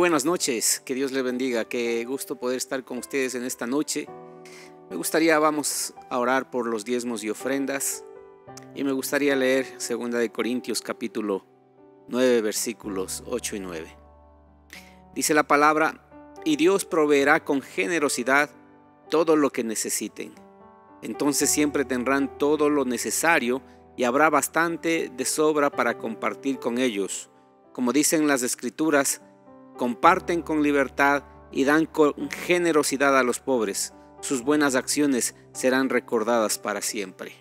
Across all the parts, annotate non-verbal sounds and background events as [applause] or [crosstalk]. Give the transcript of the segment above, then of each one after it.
buenas noches, que Dios les bendiga, qué gusto poder estar con ustedes en esta noche. Me gustaría, vamos a orar por los diezmos y ofrendas y me gustaría leer 2 de Corintios capítulo 9 versículos 8 y 9. Dice la palabra, y Dios proveerá con generosidad todo lo que necesiten. Entonces siempre tendrán todo lo necesario y habrá bastante de sobra para compartir con ellos. Como dicen las escrituras, comparten con libertad y dan con generosidad a los pobres. Sus buenas acciones serán recordadas para siempre.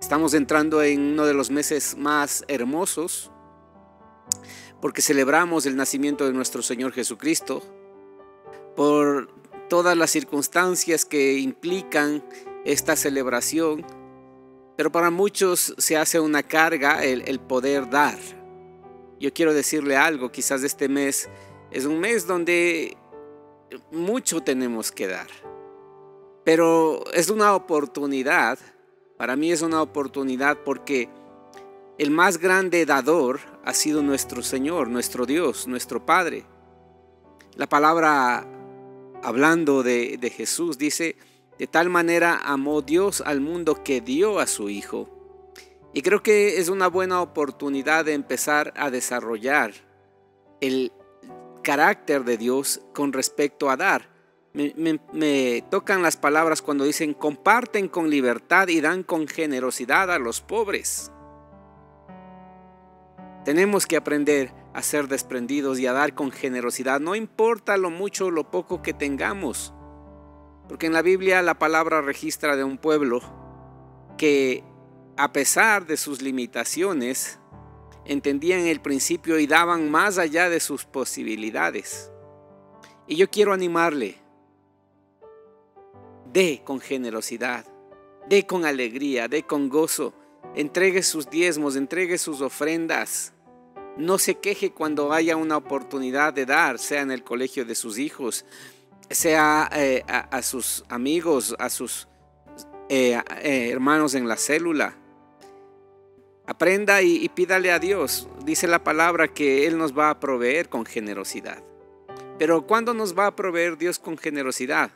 Estamos entrando en uno de los meses más hermosos porque celebramos el nacimiento de nuestro Señor Jesucristo, por todas las circunstancias que implican esta celebración, pero para muchos se hace una carga el, poder dar, yo quiero decirle algo, quizás este mes es un mes donde mucho tenemos que dar, pero es una oportunidad, para mí es una oportunidad porque el más grande dador ha sido nuestro Señor, nuestro Dios, nuestro Padre. La palabra hablando de, Jesús dice, de tal manera amó Dios al mundo que dio a su Hijo y creo que es una buena oportunidad de empezar a desarrollar el carácter de Dios con respecto a dar. Me, tocan las palabras cuando dicen, comparten con libertad y dan con generosidad a los pobres. Tenemos que aprender a ser desprendidos y a dar con generosidad, no importa lo mucho o lo poco que tengamos, porque en la Biblia la palabra registra de un pueblo que a pesar de sus limitaciones, entendían el principio y daban más allá de sus posibilidades. Y yo quiero animarle, dé con generosidad, dé con alegría, dé con gozo, entregue sus diezmos, entregue sus ofrendas. No se queje cuando haya una oportunidad de dar, sea en el colegio de sus hijos, sea eh, a, sus amigos, a sus eh, eh, hermanos en la célula Aprenda y, pídale a Dios. Dice la palabra que Él nos va a proveer con generosidad. Pero ¿cuándo nos va a proveer Dios con generosidad?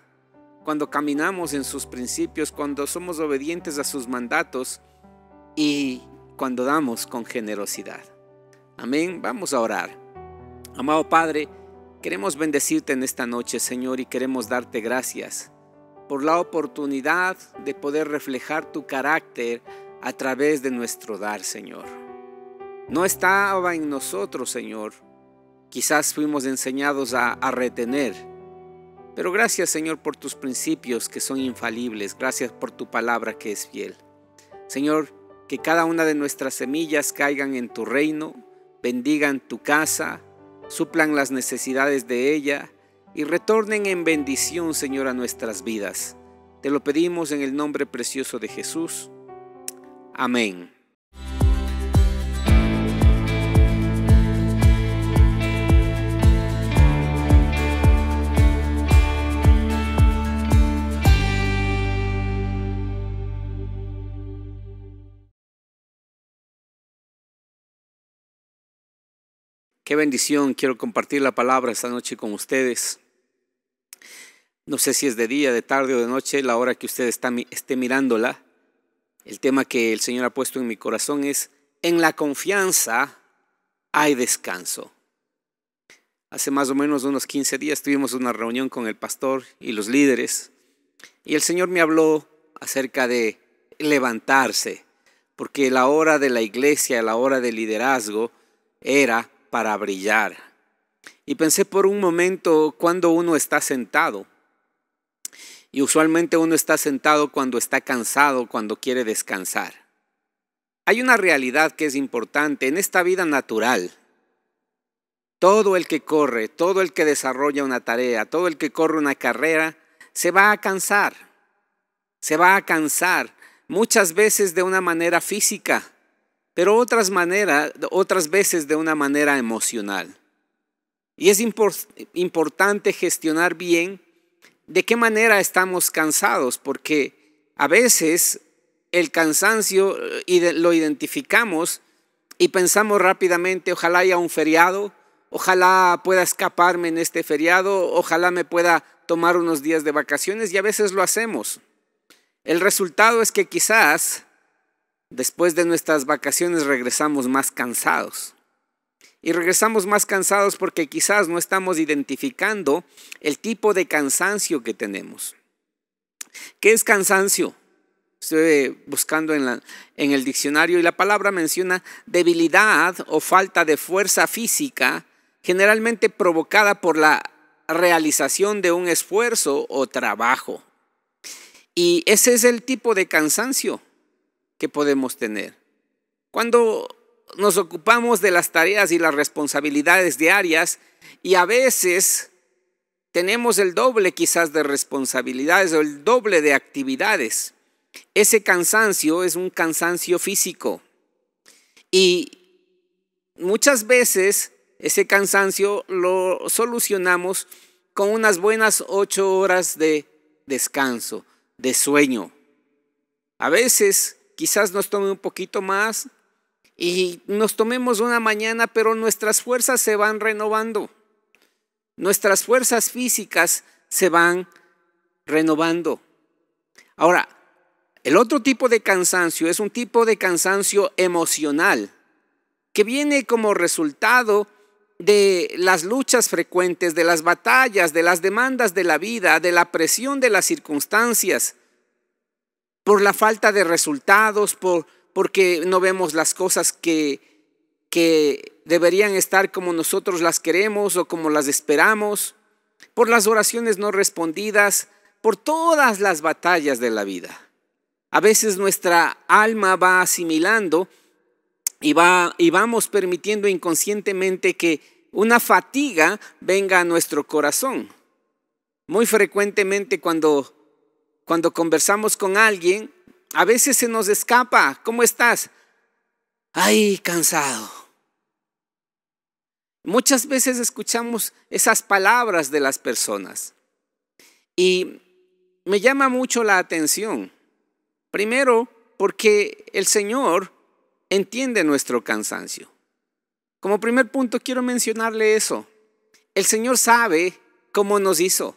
Cuando caminamos en sus principios, cuando somos obedientes a sus mandatos y cuando damos con generosidad. Amén. Vamos a orar. Amado Padre, queremos bendecirte en esta noche, Señor, y queremos darte gracias por la oportunidad de poder reflejar tu carácter a través de nuestro dar, Señor. No estaba en nosotros, Señor. Quizás fuimos enseñados a, retener. Pero gracias, Señor, por tus principios que son infalibles. Gracias por tu palabra que es fiel. Señor, que cada una de nuestras semillas caigan en tu reino, bendigan tu casa, suplan las necesidades de ella y retornen en bendición, Señor, a nuestras vidas. Te lo pedimos en el nombre precioso de Jesús. Amén. Qué bendición, quiero compartir la palabra esta noche con ustedes. No sé si es de día, de tarde o de noche, la hora que usted esté mirándola. El tema que el Señor ha puesto en mi corazón es, en la confianza hay descanso. Hace más o menos unos 15 días tuvimos una reunión con el pastor y los líderes y el Señor me habló acerca de levantarse, porque la hora de la iglesia, la hora del liderazgo era para brillar. Y pensé por un momento cuando uno está sentado, y usualmente uno está sentado cuando está cansado, cuando quiere descansar. Hay una realidad que es importante en esta vida natural. Todo el que corre, todo el que desarrolla una tarea, todo el que corre una carrera, se va a cansar. Se va a cansar muchas veces de una manera física, pero otras maneras, otras veces de una manera emocional. Y es importante gestionar bien de qué manera estamos cansados, porque a veces el cansancio eh, lo identificamos y pensamos rápidamente, ojalá haya un feriado, ojalá pueda escaparme en este feriado, ojalá me pueda tomar unos días de vacaciones y a veces lo hacemos. El resultado es que quizás después de nuestras vacaciones regresamos más cansados y regresamos más cansados porque quizás no estamos identificando el tipo de cansancio que tenemos. ¿Qué es cansancio? Estoy eh, buscando en, la, en el diccionario y la palabra menciona debilidad o falta de fuerza física generalmente provocada por la realización de un esfuerzo o trabajo. Y ese es el tipo de cansancio que podemos tener. Cuando nos ocupamos de las tareas y las responsabilidades diarias y a veces tenemos el doble quizás de responsabilidades o el doble de actividades. Ese cansancio es un cansancio físico y muchas veces ese cansancio lo solucionamos con unas buenas ocho horas de descanso, de sueño. A veces quizás nos tome un poquito más, y nos tomemos una mañana, pero nuestras fuerzas se van renovando. Nuestras fuerzas físicas se van renovando. Ahora, el otro tipo de cansancio es un tipo de cansancio emocional que viene como resultado de las luchas frecuentes, de las batallas, de las demandas de la vida, de la presión de las circunstancias, por la falta de resultados, por porque no vemos las cosas que, que deberían estar como nosotros las queremos o como las esperamos, por las oraciones no respondidas, por todas las batallas de la vida. A veces nuestra alma va asimilando y, va, y vamos permitiendo inconscientemente que una fatiga venga a nuestro corazón. Muy frecuentemente cuando, cuando conversamos con alguien, a veces se nos escapa. ¿Cómo estás? Ay, cansado. Muchas veces escuchamos esas palabras de las personas y me llama mucho la atención. Primero, porque el Señor entiende nuestro cansancio. Como primer punto quiero mencionarle eso. El Señor sabe cómo nos hizo.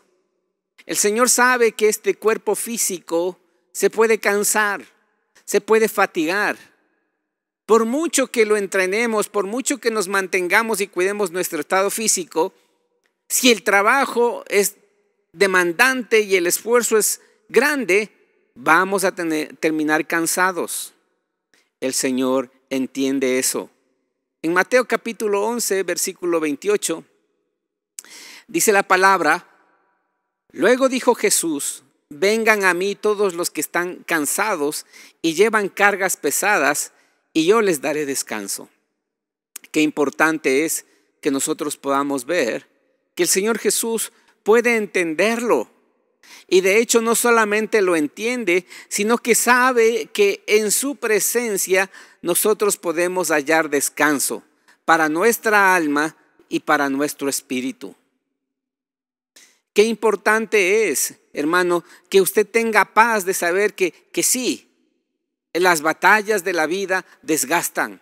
El Señor sabe que este cuerpo físico se puede cansar, se puede fatigar. Por mucho que lo entrenemos, por mucho que nos mantengamos y cuidemos nuestro estado físico, si el trabajo es demandante y el esfuerzo es grande, vamos a terminar cansados. El Señor entiende eso. En Mateo capítulo 11, versículo 28, dice la palabra, luego dijo Jesús, Vengan a mí todos los que están cansados y llevan cargas pesadas, y yo les daré descanso. Qué importante es que nosotros podamos ver que el Señor Jesús puede entenderlo. Y de hecho no solamente lo entiende, sino que sabe que en su presencia nosotros podemos hallar descanso para nuestra alma y para nuestro espíritu. Qué importante es hermano, que usted tenga paz de saber que, que sí, las batallas de la vida desgastan,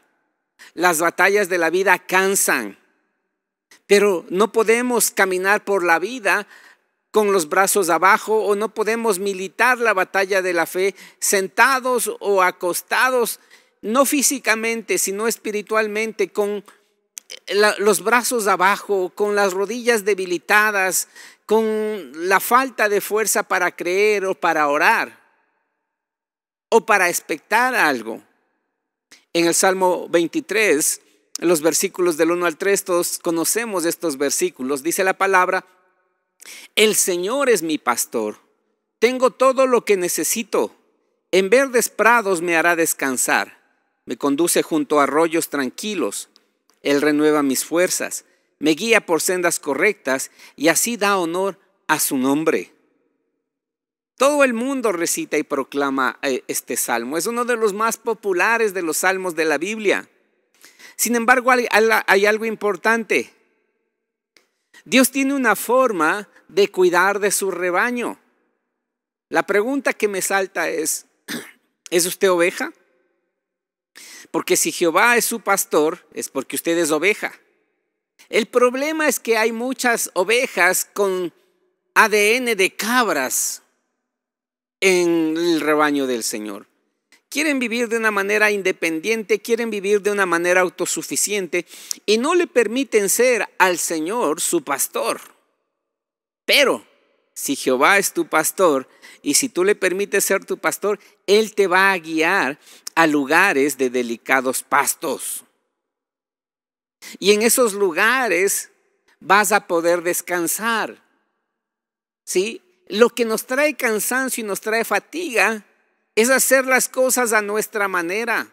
las batallas de la vida cansan, pero no podemos caminar por la vida con los brazos abajo o no podemos militar la batalla de la fe sentados o acostados, no físicamente, sino espiritualmente, con los brazos abajo, con las rodillas debilitadas, con la falta de fuerza para creer o para orar o para expectar algo. En el Salmo 23, en los versículos del 1 al 3, todos conocemos estos versículos. Dice la palabra, el Señor es mi pastor, tengo todo lo que necesito, en verdes prados me hará descansar, me conduce junto a arroyos tranquilos, Él renueva mis fuerzas me guía por sendas correctas y así da honor a su nombre. Todo el mundo recita y proclama eh, este salmo. Es uno de los más populares de los salmos de la Biblia. Sin embargo, hay, algo importante. Dios tiene una forma de cuidar de su rebaño. La pregunta que me salta es, [clears throat] ¿es usted oveja? Porque si Jehová es su pastor, es porque usted es oveja. El problema es que hay muchas ovejas con ADN de cabras en el rebaño del Señor. Quieren vivir de una manera independiente, quieren vivir de una manera autosuficiente y no le permiten ser al Señor su pastor. Pero si Jehová es tu pastor y si tú le permites ser tu pastor, Él te va a guiar a lugares de delicados pastos. Y en esos lugares vas a poder descansar. ¿Sí? Lo que nos trae cansancio y nos trae fatiga es hacer las cosas a nuestra manera,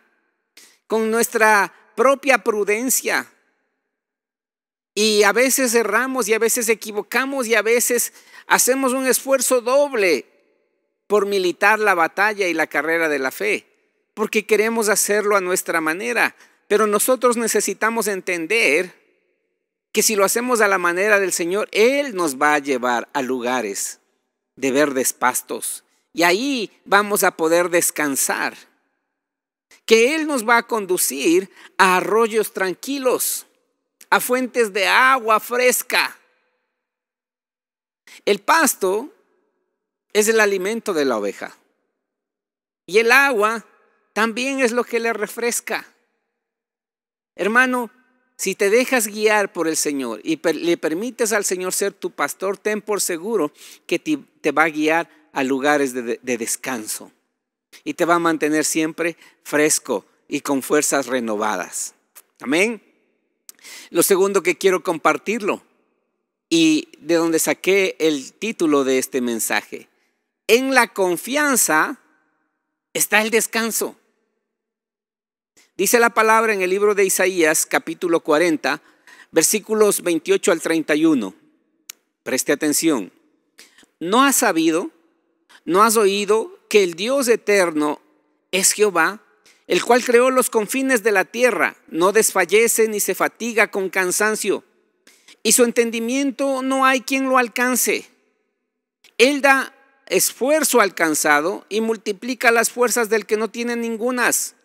con nuestra propia prudencia. Y a veces erramos y a veces equivocamos y a veces hacemos un esfuerzo doble por militar la batalla y la carrera de la fe, porque queremos hacerlo a nuestra manera, pero nosotros necesitamos entender que si lo hacemos a la manera del Señor, Él nos va a llevar a lugares de verdes pastos. Y ahí vamos a poder descansar. Que Él nos va a conducir a arroyos tranquilos, a fuentes de agua fresca. El pasto es el alimento de la oveja. Y el agua también es lo que le refresca. Hermano, si te dejas guiar por el Señor y le permites al Señor ser tu pastor, ten por seguro que te, va a guiar a lugares de descanso y te va a mantener siempre fresco y con fuerzas renovadas. Amén. Lo segundo que quiero compartirlo y de donde saqué el título de este mensaje. En la confianza está el descanso. Dice la palabra en el libro de Isaías, capítulo 40, versículos 28 al 31. Preste atención. ¿No has sabido, no has oído que el Dios eterno es Jehová, el cual creó los confines de la tierra, no desfallece ni se fatiga con cansancio, y su entendimiento no hay quien lo alcance? Él da esfuerzo alcanzado y multiplica las fuerzas del que no tiene ningunas.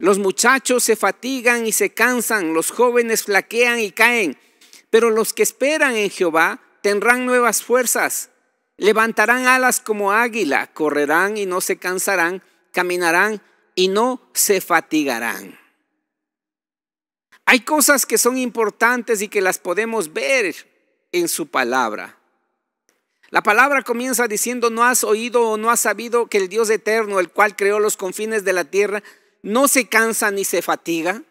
Los muchachos se fatigan y se cansan, los jóvenes flaquean y caen, pero los que esperan en Jehová tendrán nuevas fuerzas, levantarán alas como águila, correrán y no se cansarán, caminarán y no se fatigarán. Hay cosas que son importantes y que las podemos ver en su palabra. La palabra comienza diciendo, no has oído o no has sabido que el Dios eterno, el cual creó los confines de la tierra, no se cansa ni se fatiga.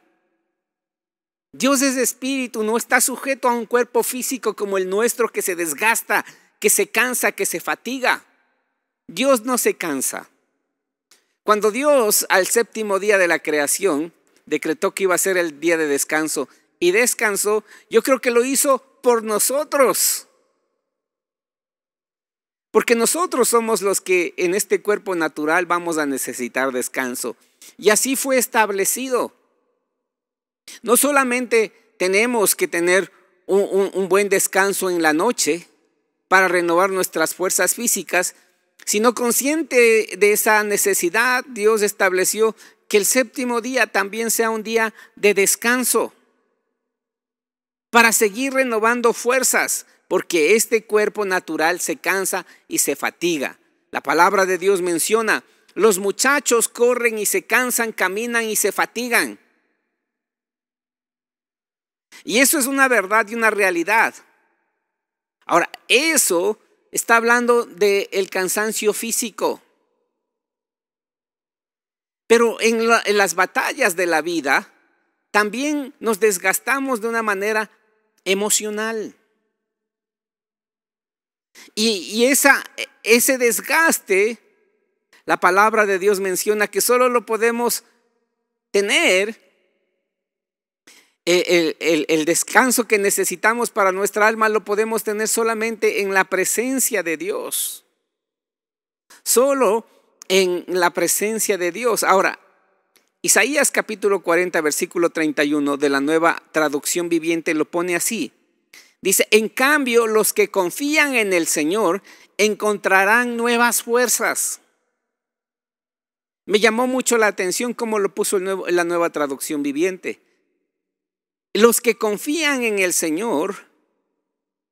Dios es espíritu, no está sujeto a un cuerpo físico como el nuestro que se desgasta, que se cansa, que se fatiga. Dios no se cansa. Cuando Dios al séptimo día de la creación decretó que iba a ser el día de descanso y descansó, yo creo que lo hizo por nosotros. Porque nosotros somos los que en este cuerpo natural vamos a necesitar descanso. Y así fue establecido. No solamente tenemos que tener un, buen descanso en la noche para renovar nuestras fuerzas físicas, sino consciente de esa necesidad, Dios estableció que el séptimo día también sea un día de descanso para seguir renovando fuerzas, porque este cuerpo natural se cansa y se fatiga. La palabra de Dios menciona los muchachos corren y se cansan, caminan y se fatigan. Y eso es una verdad y una realidad. Ahora, eso está hablando del cansancio físico. Pero en, las batallas de la vida también nos desgastamos de una manera emocional. Y, e, ese desgaste la palabra de Dios menciona que solo lo podemos tener eh, el, descanso que necesitamos para nuestra alma lo podemos tener solamente en la presencia de Dios. Solo en la presencia de Dios. Ahora, Isaías capítulo 40, versículo 31 de la nueva traducción viviente lo pone así. Dice, en cambio, los que confían en el Señor encontrarán nuevas fuerzas me llamó mucho la atención cómo lo puso la nueva traducción viviente. Los que confían en el Señor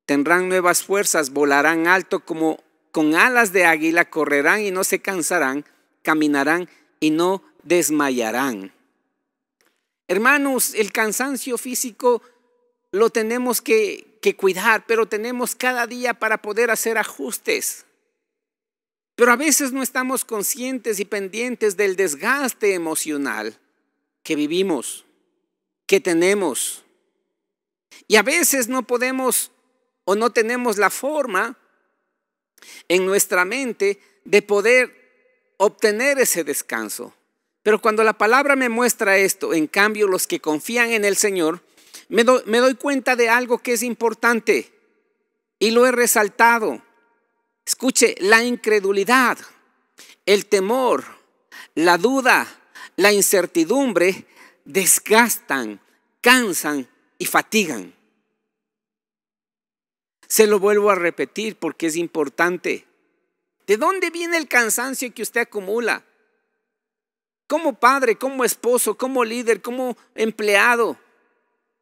tendrán nuevas fuerzas, volarán alto como con alas de águila, correrán y no se cansarán, caminarán y no desmayarán. Hermanos, el cansancio físico lo tenemos que cuidar, pero tenemos cada día para poder hacer ajustes. Pero a veces no estamos conscientes y pendientes del desgaste emocional que vivimos, que tenemos. Y a veces no podemos o no tenemos la forma en nuestra mente de poder obtener ese descanso. Pero cuando la palabra me muestra esto, en cambio los que confían en el Señor, me, doy cuenta de algo que es importante y lo he resaltado. Escuche, la incredulidad, el temor, la duda, la incertidumbre desgastan, cansan y fatigan. Se lo vuelvo a repetir porque es importante. ¿De dónde viene el cansancio que usted acumula? Como padre, como esposo, como líder, como empleado.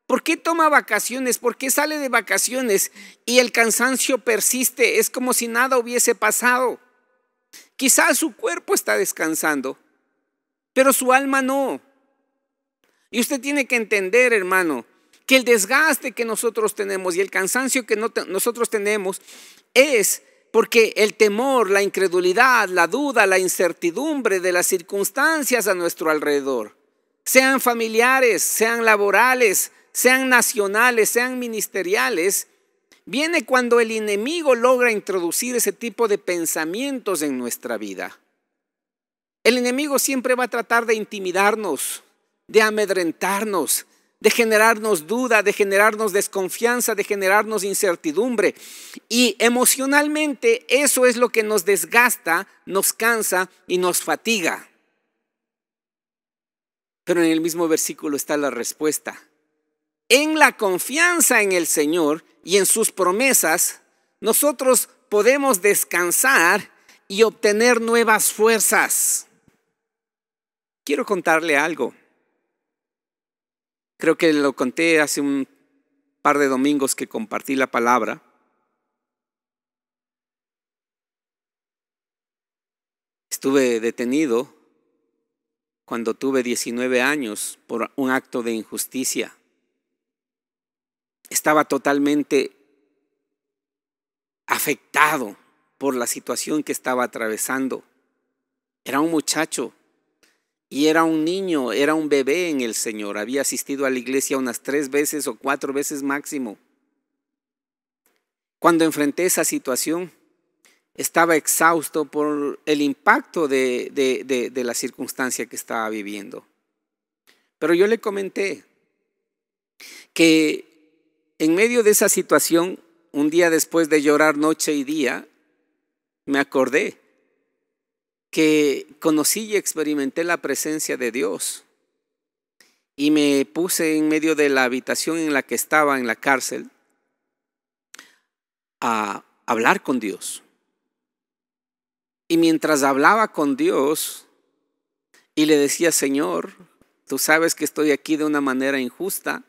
¿Por qué toma vacaciones? ¿Por qué sale de vacaciones y el cansancio persiste? Es como si nada hubiese pasado. Quizás su cuerpo está descansando, pero su alma no. Y usted tiene que entender, hermano, que el desgaste que nosotros tenemos y el cansancio que nosotros tenemos es porque el temor, la incredulidad, la duda, la incertidumbre de las circunstancias a nuestro alrededor, sean familiares, sean laborales, sean nacionales, sean ministeriales, viene cuando el enemigo logra introducir ese tipo de pensamientos en nuestra vida. El enemigo siempre va a tratar de intimidarnos, de amedrentarnos, de generarnos duda, de generarnos desconfianza, de generarnos incertidumbre. Y emocionalmente eso es lo que nos desgasta, nos cansa y nos fatiga. Pero en el mismo versículo está la respuesta en la confianza en el Señor y en sus promesas, nosotros podemos descansar y obtener nuevas fuerzas. Quiero contarle algo. Creo que lo conté hace un par de domingos que compartí la palabra. Estuve detenido cuando tuve 19 años por un acto de injusticia estaba totalmente afectado por la situación que estaba atravesando. Era un muchacho y era un niño, era un bebé en el Señor. Había asistido a la iglesia unas tres veces o cuatro veces máximo. Cuando enfrenté esa situación, estaba exhausto por el impacto de, la circunstancia que estaba viviendo. Pero yo le comenté que en medio de esa situación, un día después de llorar noche y día, me acordé que conocí y experimenté la presencia de Dios. Y me puse en medio de la habitación en la que estaba, en la cárcel, a hablar con Dios. Y mientras hablaba con Dios y le decía, Señor, tú sabes que estoy aquí de una manera injusta,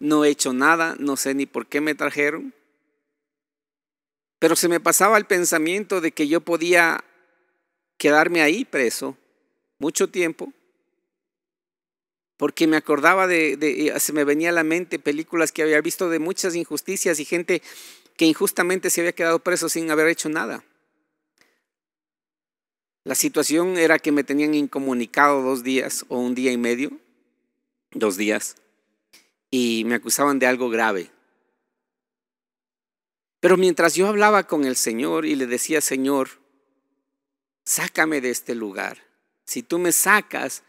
no he hecho nada, no sé ni por qué me trajeron. Pero se me pasaba el pensamiento de que yo podía quedarme ahí preso mucho tiempo, porque me acordaba de, de, se me venía a la mente películas que había visto de muchas injusticias y gente que injustamente se había quedado preso sin haber hecho nada. La situación era que me tenían incomunicado dos días o un día y medio, dos días y me acusaban de algo grave. Pero mientras yo hablaba con el Señor y le decía, Señor, sácame de este lugar. Si tú me sacas,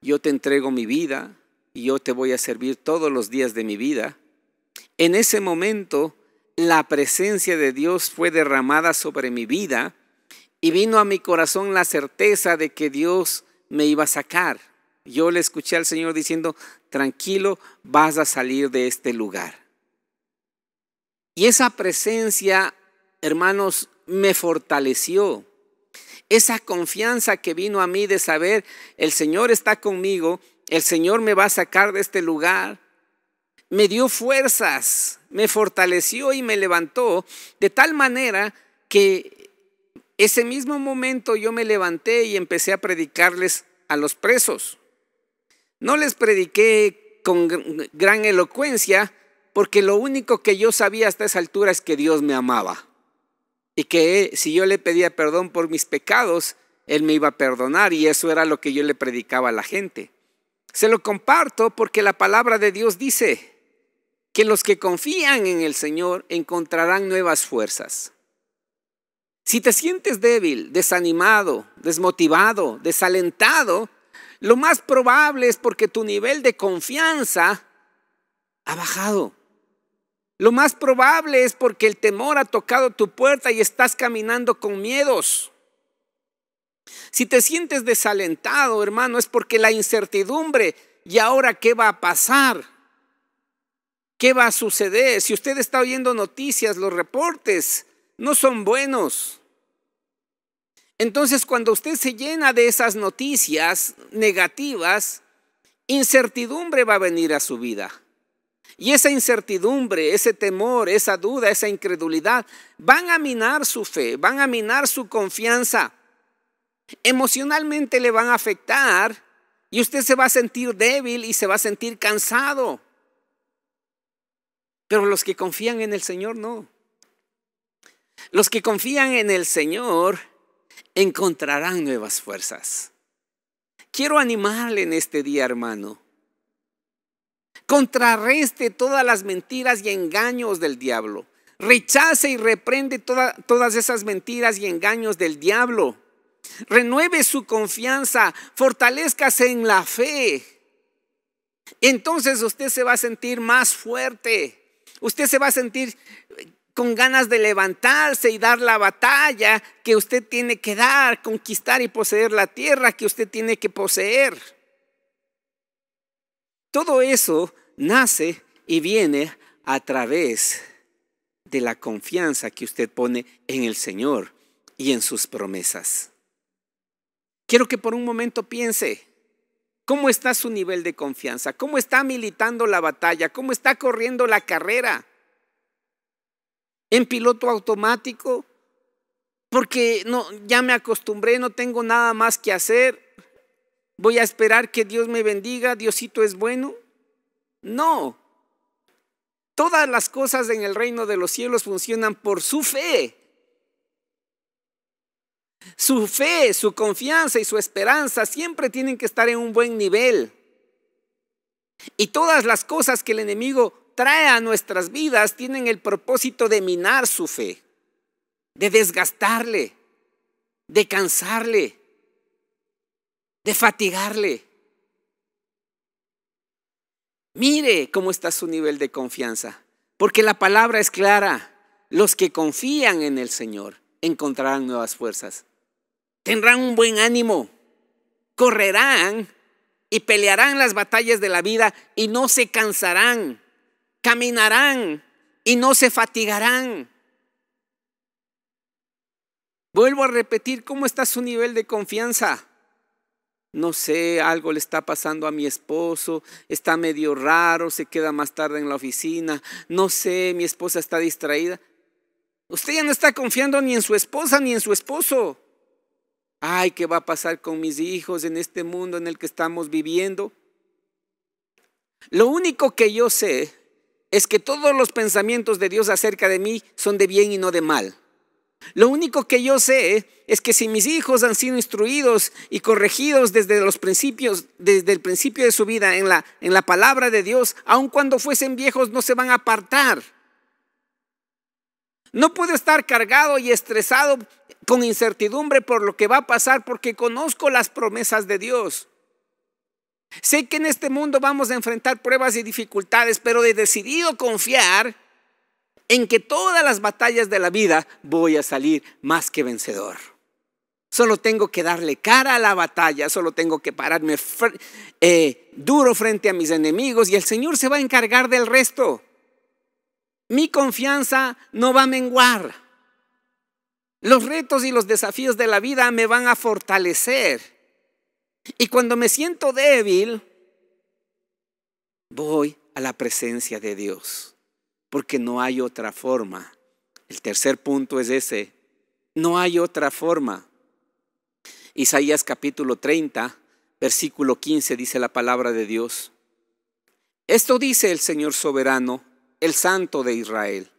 yo te entrego mi vida y yo te voy a servir todos los días de mi vida. En ese momento, la presencia de Dios fue derramada sobre mi vida y vino a mi corazón la certeza de que Dios me iba a sacar yo le escuché al Señor diciendo, tranquilo, vas a salir de este lugar. Y esa presencia, hermanos, me fortaleció. Esa confianza que vino a mí de saber, el Señor está conmigo, el Señor me va a sacar de este lugar, me dio fuerzas, me fortaleció y me levantó de tal manera que ese mismo momento yo me levanté y empecé a predicarles a los presos. No les prediqué con gran elocuencia porque lo único que yo sabía hasta esa altura es que Dios me amaba y que eh, si yo le pedía perdón por mis pecados, Él me iba a perdonar y eso era lo que yo le predicaba a la gente. Se lo comparto porque la palabra de Dios dice que los que confían en el Señor encontrarán nuevas fuerzas. Si te sientes débil, desanimado, desmotivado, desalentado, lo más probable es porque tu nivel de confianza ha bajado. Lo más probable es porque el temor ha tocado tu puerta y estás caminando con miedos. Si te sientes desalentado, hermano, es porque la incertidumbre, ¿y ahora qué va a pasar? ¿Qué va a suceder? Si usted está oyendo noticias, los reportes no son buenos. Entonces, cuando usted se llena de esas noticias negativas, incertidumbre va a venir a su vida. Y esa incertidumbre, ese temor, esa duda, esa incredulidad, van a minar su fe, van a minar su confianza. Emocionalmente le van a afectar y usted se va a sentir débil y se va a sentir cansado. Pero los que confían en el Señor no. Los que confían en el Señor encontrarán nuevas fuerzas. Quiero animarle en este día, hermano. Contrarreste todas las mentiras y engaños del diablo. Rechace y reprende todas esas mentiras y engaños del diablo. Renueve su confianza, fortalezcase en la fe. Entonces usted se va a sentir más fuerte. Usted se va a sentir con ganas de levantarse y dar la batalla que usted tiene que dar, conquistar y poseer la tierra que usted tiene que poseer. Todo eso nace y viene a través de la confianza que usted pone en el Señor y en sus promesas. Quiero que por un momento piense, ¿cómo está su nivel de confianza? ¿Cómo está militando la batalla? ¿Cómo está corriendo la carrera? en piloto automático, porque no, ya me acostumbré, no tengo nada más que hacer, voy a esperar que Dios me bendiga, Diosito es bueno. No, todas las cosas en el reino de los cielos funcionan por su fe. Su fe, su confianza y su esperanza siempre tienen que estar en un buen nivel. Y todas las cosas que el enemigo trae a nuestras vidas tienen el propósito de minar su fe, de desgastarle, de cansarle, de fatigarle. Mire cómo está su nivel de confianza, porque la palabra es clara. Los que confían en el Señor encontrarán nuevas fuerzas, tendrán un buen ánimo, correrán y pelearán las batallas de la vida y no se cansarán caminarán y no se fatigarán. Vuelvo a repetir, ¿cómo está su nivel de confianza? No sé, algo le está pasando a mi esposo, está medio raro, se queda más tarde en la oficina, no sé, mi esposa está distraída. Usted ya no está confiando ni en su esposa ni en su esposo. Ay, ¿qué va a pasar con mis hijos en este mundo en el que estamos viviendo? Lo único que yo sé es que todos los pensamientos de Dios acerca de mí son de bien y no de mal. Lo único que yo sé es que si mis hijos han sido instruidos y corregidos desde los principios, desde el principio de su vida en la, en la palabra de Dios, aun cuando fuesen viejos no se van a apartar. No puedo estar cargado y estresado con incertidumbre por lo que va a pasar porque conozco las promesas de Dios. Sé que en este mundo vamos a enfrentar pruebas y dificultades, pero he decidido confiar en que todas las batallas de la vida voy a salir más que vencedor. Solo tengo que darle cara a la batalla, solo tengo que pararme eh, duro frente a mis enemigos y el Señor se va a encargar del resto. Mi confianza no va a menguar. Los retos y los desafíos de la vida me van a fortalecer y cuando me siento débil, voy a la presencia de Dios, porque no hay otra forma. El tercer punto es ese, no hay otra forma. Isaías capítulo 30, versículo 15 dice la palabra de Dios. Esto dice el Señor soberano, el Santo de Israel.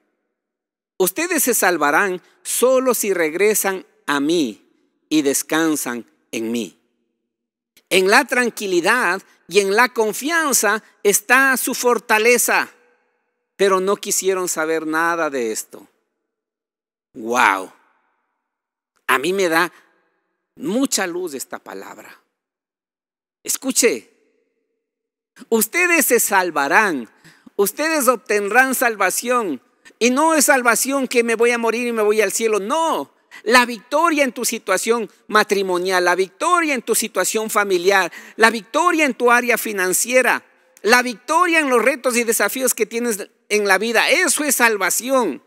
Ustedes se salvarán solo si regresan a mí y descansan en mí. En la tranquilidad y en la confianza está su fortaleza. Pero no quisieron saber nada de esto. ¡Wow! A mí me da mucha luz esta palabra. Escuche, ustedes se salvarán, ustedes obtendrán salvación. Y no es salvación que me voy a morir y me voy al cielo, no, la victoria en tu situación matrimonial, la victoria en tu situación familiar, la victoria en tu área financiera, la victoria en los retos y desafíos que tienes en la vida. Eso es salvación.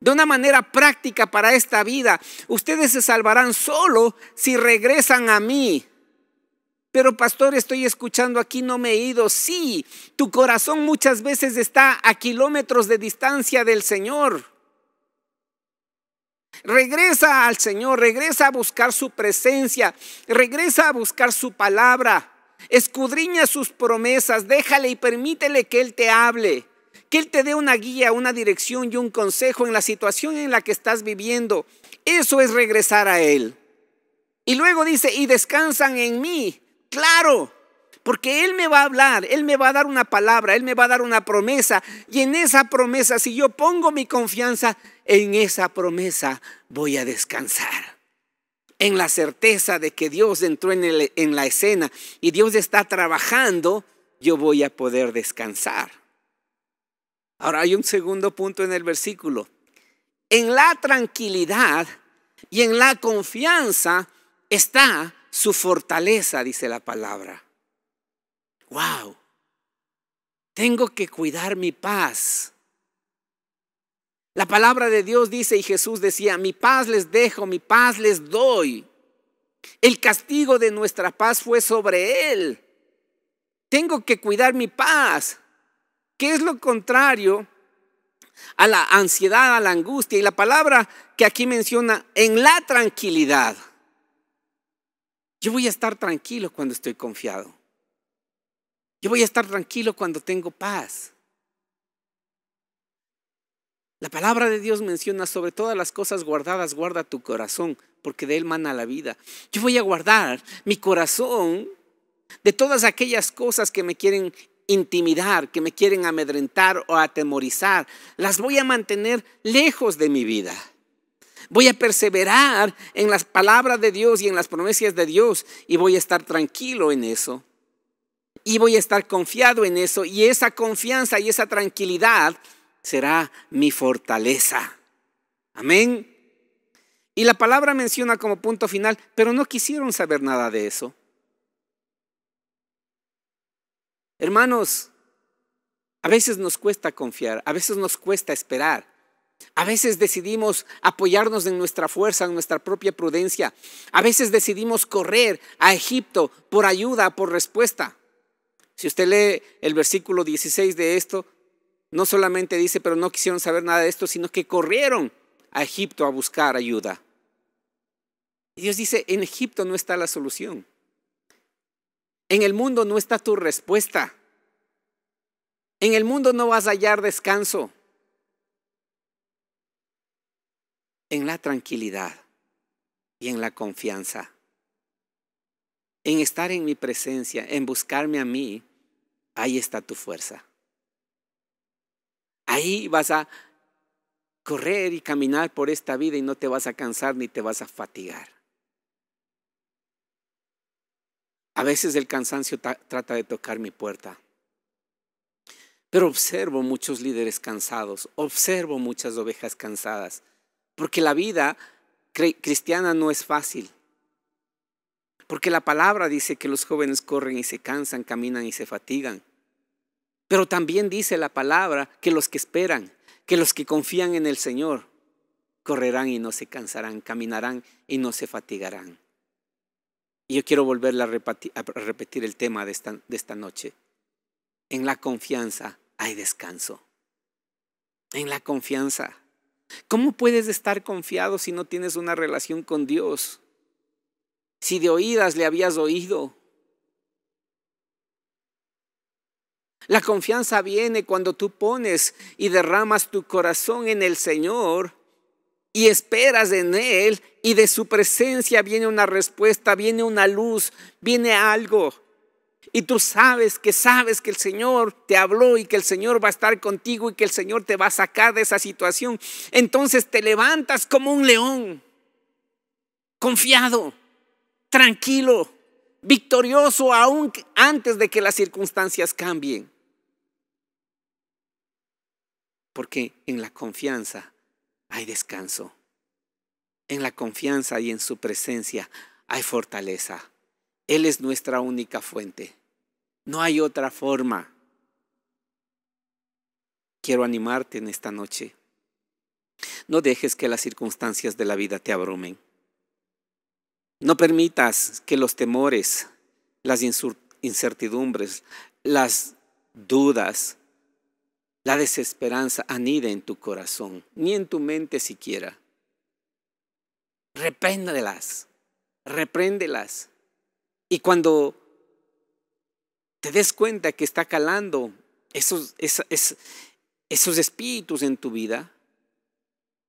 De una manera práctica para esta vida, ustedes se salvarán solo si regresan a mí. Pero pastor, estoy escuchando aquí, no me he ido. Sí, tu corazón muchas veces está a kilómetros de distancia del Señor. Regresa al Señor, regresa a buscar su presencia, regresa a buscar su palabra. Escudriña sus promesas, déjale y permítele que Él te hable, que Él te dé una guía, una dirección y un consejo en la situación en la que estás viviendo. Eso es regresar a Él. Y luego dice, y descansan en mí. Claro, porque Él me va a hablar, Él me va a dar una palabra, Él me va a dar una promesa. Y en esa promesa, si yo pongo mi confianza, en esa promesa voy a descansar. En la certeza de que Dios entró en, la escena y Dios está trabajando, yo voy a poder descansar. Ahora hay un segundo punto en el versículo. En la tranquilidad y en la confianza está su fortaleza, dice la palabra. Wow. Tengo que cuidar mi paz. La palabra de Dios dice, y Jesús decía, mi paz les dejo, mi paz les doy. El castigo de nuestra paz fue sobre él. Tengo que cuidar mi paz, que es lo contrario a la ansiedad, a la angustia. Y la palabra que aquí menciona, en la tranquilidad. Yo voy a estar tranquilo cuando estoy confiado. Yo voy a estar tranquilo cuando tengo paz. La palabra de Dios menciona sobre todas las cosas guardadas, guarda tu corazón, porque de él mana la vida. Yo voy a guardar mi corazón de todas aquellas cosas que me quieren intimidar, que me quieren amedrentar o atemorizar. Las voy a mantener lejos de mi vida. Voy a perseverar en las palabras de Dios y en las promesas de Dios y voy a estar tranquilo en eso. Y voy a estar confiado en eso. Y esa confianza y esa tranquilidad será mi fortaleza. Amén. Y la palabra menciona como punto final, pero no quisieron saber nada de eso. Hermanos, a veces nos cuesta confiar, a veces nos cuesta esperar, a veces decidimos apoyarnos en nuestra fuerza, en nuestra propia prudencia, a veces decidimos correr a Egipto por ayuda, por respuesta. Si usted lee el versículo 16 de esto, no solamente dice, pero no quisieron saber nada de esto, sino que corrieron a Egipto a buscar ayuda. Y Dios dice, en Egipto no está la solución. En el mundo no está tu respuesta. En el mundo no vas a hallar descanso. En la tranquilidad y en la confianza. En estar en mi presencia, en buscarme a mí, ahí está tu fuerza. Ahí vas a correr y caminar por esta vida y no te vas a cansar ni te vas a fatigar. A veces el cansancio trata de tocar mi puerta. Pero observo muchos líderes cansados, observo muchas ovejas cansadas, porque la vida cristiana no es fácil. Porque la palabra dice que los jóvenes corren y se cansan, caminan y se fatigan. Pero también dice la palabra que los que esperan, que los que confían en el Señor, correrán y no se cansarán, caminarán y no se fatigarán. Y yo quiero volver a repetir, el tema de esta noche. En la confianza hay descanso. En la confianza. ¿Cómo puedes estar confiado si no tienes una relación con Dios? Si de oídas le habías oído, La confianza viene cuando tú pones y derramas tu corazón en el Señor y esperas en Él y de su presencia viene una respuesta, viene una luz, viene algo. Y tú sabes que sabes que el Señor te habló y que el Señor va a estar contigo y que el Señor te va a sacar de esa situación. Entonces te levantas como un león, confiado, tranquilo, victorioso aún antes de que las circunstancias cambien porque en la confianza hay descanso. En la confianza y en su presencia hay fortaleza. Él es nuestra única fuente. No hay otra forma. Quiero animarte en esta noche. No dejes que las circunstancias de la vida te abrumen. No permitas que los temores, las incertidumbres, las dudas, la desesperanza anida en tu corazón, ni en tu mente siquiera. Repréndelas, repréndelas. Y cuando te des cuenta que está calando esos, esos espíritus en tu vida,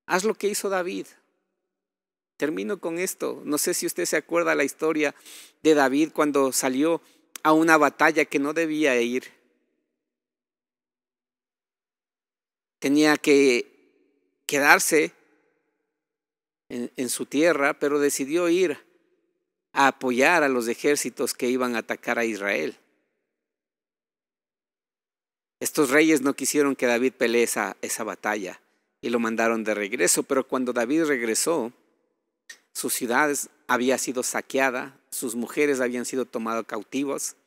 haz lo que hizo David. Termino con esto. No sé si usted se acuerda la historia de David cuando salió a una batalla que no debía ir tenía que quedarse en, su tierra, pero decidió ir a apoyar a los ejércitos que iban a atacar a Israel. Estos reyes no quisieron que David pelee esa, batalla y lo mandaron de regreso, pero cuando David regresó, su ciudades había sido saqueada, sus mujeres habían sido tomadas cautivas,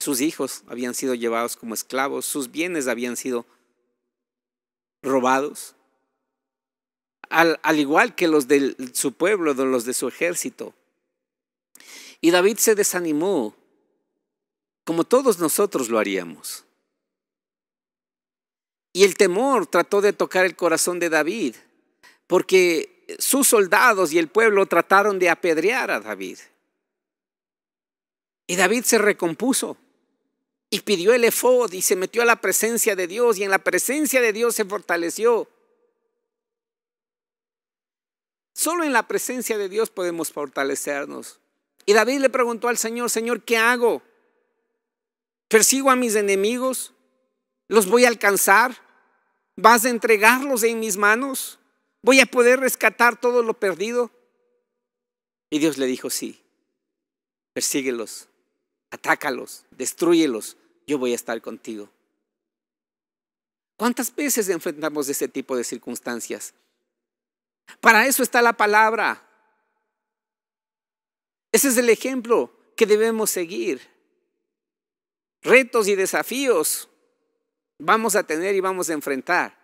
sus hijos habían sido llevados como esclavos, sus bienes habían sido robados, al, igual que los de su pueblo, de los de su ejército. Y David se desanimó, como todos nosotros lo haríamos. Y el temor trató de tocar el corazón de David, porque sus soldados y el pueblo trataron de apedrear a David. Y David se recompuso y pidió el efod y se metió a la presencia de Dios y en la presencia de Dios se fortaleció. Solo en la presencia de Dios podemos fortalecernos. Y David le preguntó al Señor, Señor, ¿qué hago? ¿Persigo a mis enemigos? ¿Los voy a alcanzar? ¿Vas a entregarlos en mis manos? ¿Voy a poder rescatar todo lo perdido? Y Dios le dijo, sí, persíguelos, atácalos, destruyelos, yo voy a estar contigo. ¿Cuántas veces enfrentamos ese tipo de circunstancias? Para eso está la palabra. Ese es el ejemplo que debemos seguir. Retos y desafíos vamos a tener y vamos a enfrentar,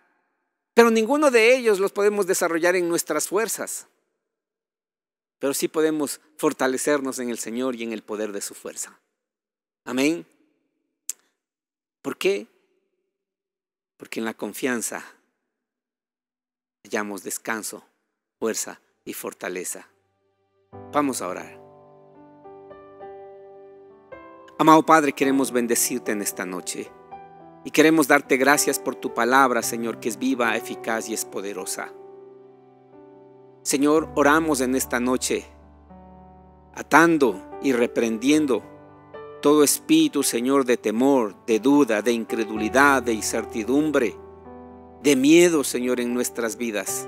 pero ninguno de ellos los podemos desarrollar en nuestras fuerzas, pero sí podemos fortalecernos en el Señor y en el poder de su fuerza. Amén. ¿Por qué? Porque en la confianza hallamos descanso, fuerza y fortaleza. Vamos a orar. Amado Padre, queremos bendecirte en esta noche y queremos darte gracias por tu palabra, Señor, que es viva, eficaz y es poderosa. Señor, oramos en esta noche, atando y reprendiendo todo espíritu, Señor, de temor, de duda, de incredulidad, de incertidumbre, de miedo, Señor, en nuestras vidas.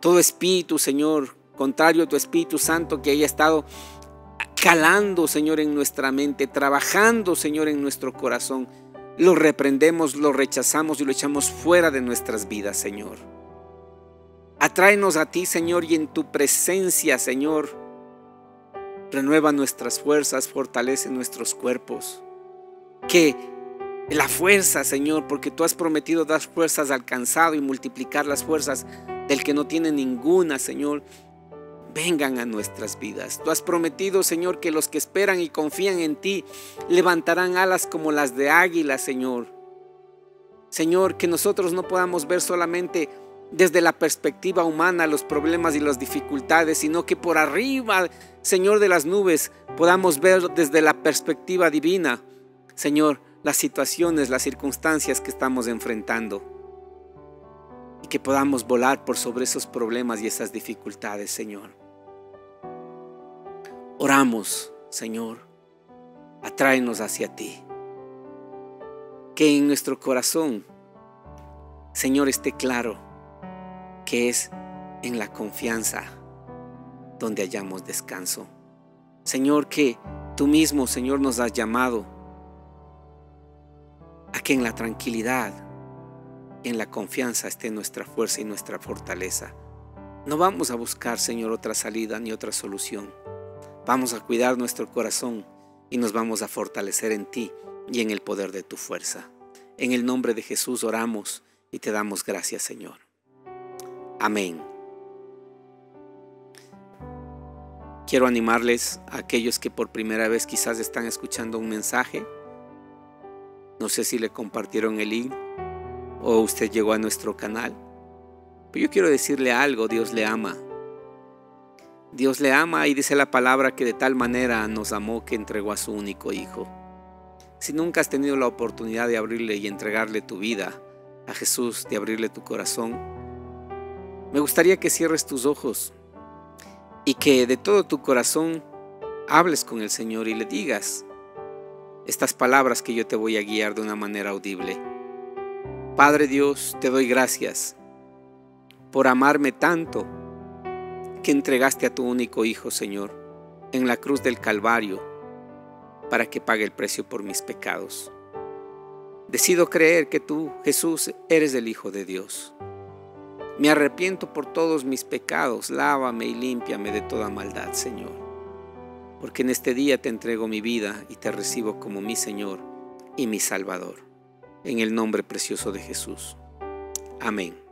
Todo espíritu, Señor, contrario a tu Espíritu Santo que haya estado calando, Señor, en nuestra mente, trabajando, Señor, en nuestro corazón. Lo reprendemos, lo rechazamos y lo echamos fuera de nuestras vidas, Señor. Atráenos a ti, Señor, y en tu presencia, Señor, renueva nuestras fuerzas, fortalece nuestros cuerpos. Que la fuerza, Señor, porque tú has prometido dar fuerzas al cansado y multiplicar las fuerzas del que no tiene ninguna, Señor, vengan a nuestras vidas. Tú has prometido, Señor, que los que esperan y confían en ti levantarán alas como las de águila, Señor. Señor, que nosotros no podamos ver solamente desde la perspectiva humana los problemas y las dificultades, sino que por arriba, Señor de las nubes, podamos ver desde la perspectiva divina, Señor, las situaciones, las circunstancias que estamos enfrentando. Y que podamos volar por sobre esos problemas y esas dificultades, Señor. Oramos, Señor, atráenos hacia ti. Que en nuestro corazón, Señor, esté claro que es en la confianza donde hallamos descanso. Señor, que tú mismo, Señor, nos has llamado a que en la tranquilidad, en la confianza esté nuestra fuerza y nuestra fortaleza. No vamos a buscar, Señor, otra salida ni otra solución. Vamos a cuidar nuestro corazón y nos vamos a fortalecer en ti y en el poder de tu fuerza. En el nombre de Jesús oramos y te damos gracias, Señor. Amén. Quiero animarles a aquellos que por primera vez quizás están escuchando un mensaje. No sé si le compartieron el link o usted llegó a nuestro canal. Pero yo quiero decirle algo, Dios le ama. Dios le ama y dice la palabra que de tal manera nos amó que entregó a su único hijo. Si nunca has tenido la oportunidad de abrirle y entregarle tu vida a Jesús, de abrirle tu corazón, me gustaría que cierres tus ojos y que de todo tu corazón hables con el Señor y le digas estas palabras que yo te voy a guiar de una manera audible. Padre Dios, te doy gracias por amarme tanto que entregaste a tu único Hijo, Señor, en la cruz del Calvario, para que pague el precio por mis pecados. Decido creer que tú, Jesús, eres el Hijo de Dios. Me arrepiento por todos mis pecados, lávame y límpiame de toda maldad, Señor. Porque en este día te entrego mi vida y te recibo como mi Señor y mi Salvador. En el nombre precioso de Jesús. Amén.